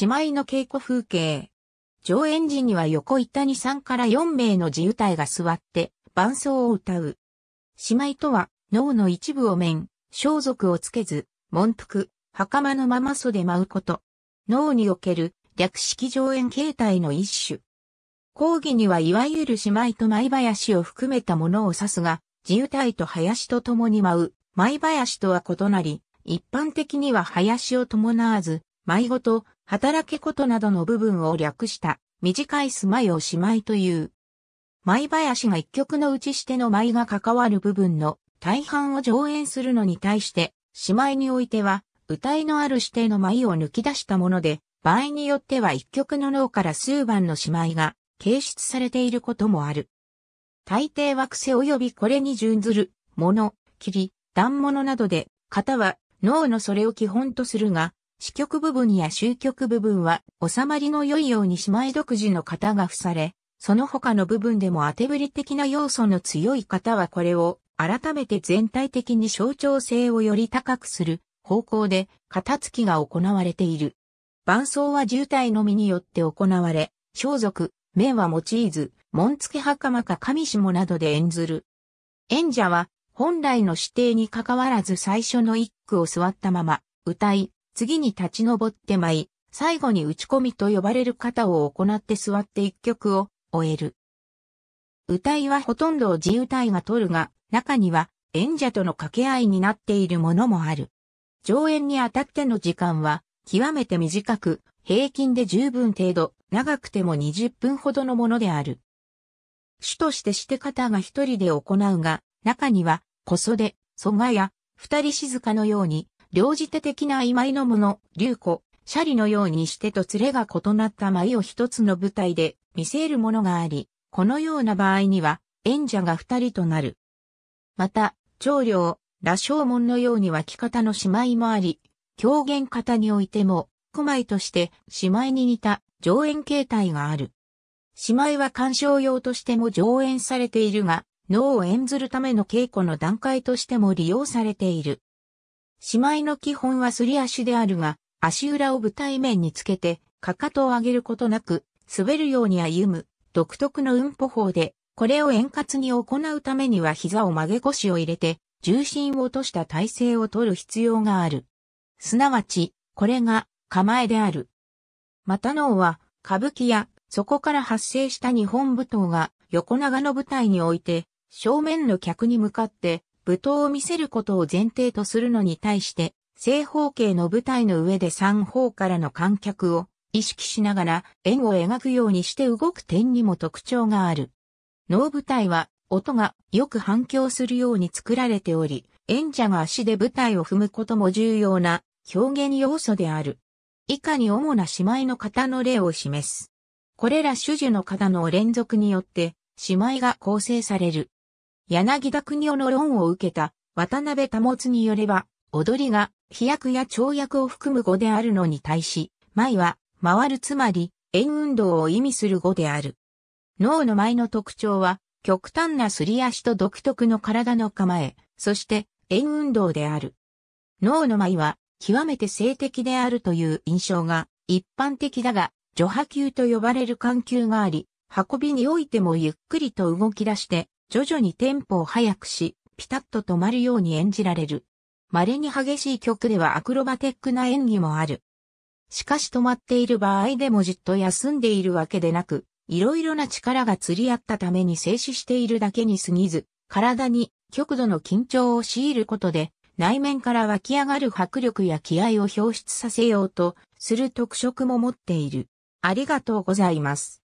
姉妹の稽古風景。上演時には横板に3から4名の自由体が座って伴奏を歌う。姉妹とは脳の一部を面、装束をつけず、文服、袴のまま袖舞うこと。脳における略式上演形態の一種。講義にはいわゆる姉妹と舞林を含めたものを指すが、自由体と林と共に舞う、舞林とは異なり、一般的には林を伴わず、舞ごと働けことなどの部分を略した短い住まいをしまいという。舞林が一曲のうちしての舞が関わる部分の大半を上演するのに対して、しまいにおいては、歌いのある指定の舞を抜き出したもので、場合によっては一曲の脳から数番のしまいが形出されていることもある。大抵は癖及びこれに準ずる、もの、霧、段物などで、型は脳のそれを基本とするが、支局部分や終局部分は収まりの良いように姉妹独自の型が付され、その他の部分でも当てぶり的な要素の強い型はこれを改めて全体的に象徴性をより高くする方向で型付きが行われている。伴奏は渋滞のみによって行われ、装束、面は用いず、紋付袴か上下などで演ずる。演者は本来の指定に関わらず最初の一句を座ったまま歌い、次に立ち上って舞い、最後に打ち込みと呼ばれる型を行って座って一曲を終える。歌いはほとんどを自由体が取るが、中には演者との掛け合いになっているものもある。上演にあたっての時間は極めて短く、平均で十分程度、長くても20分ほどのものである。主としてして方が一人で行うが、中には、小袖、蘇我や、二人静かのように、両字手的な曖昧のもの、流子、シャリのようにしてと連れが異なった舞を一つの舞台で見せるものがあり、このような場合には演者が二人となる。また、長領、羅生門のように湧き方の姉妹もあり、狂言方においても、古舞として姉妹に似た上演形態がある。姉妹は鑑賞用としても上演されているが、脳を演ずるための稽古の段階としても利用されている。しまいの基本はすり足であるが、足裏を舞台面につけて、かかとを上げることなく、滑るように歩む、独特の運歩法で、これを円滑に行うためには膝を曲げ腰を入れて、重心を落とした体勢を取る必要がある。すなわち、これが構えである。また脳は、歌舞伎や、そこから発生した日本舞踏が横長の舞台において、正面の客に向かって舞踏を見せることを前提とするのに対して、正方形の舞台の上で3方からの観客を意識しながら円を描くようにして動く点にも特徴がある。能舞台は音がよく反響するように作られており、演者が足で舞台を踏むことも重要な表現要素である。以下に主な姉妹の型の例を示す。これら主々の型の連続によって、姉妹が構成される。柳田国夫の論を受けた渡辺保によれば、踊りが飛躍や跳躍を含む語であるのに対し、舞は回るつまり円運動を意味する語である。脳の舞の特徴は、極端なすり足と独特の体の構え、そして円運動である。脳の舞は極めて性的であるという印象が一般的だが、除波球と呼ばれる緩急があり、運びにおいてもゆっくりと動き出して、徐々にテンポを速くし、ピタッと止まるように演じられる。稀に激しい曲ではアクロバテックな演技もある。しかし止まっている場合でもじっと休んでいるわけでなく、いろいろな力が釣り合ったために静止しているだけに過ぎず、体に極度の緊張を強いることで、内面から湧き上がる迫力や気合を表出させようとする特色も持っている。ありがとうございます。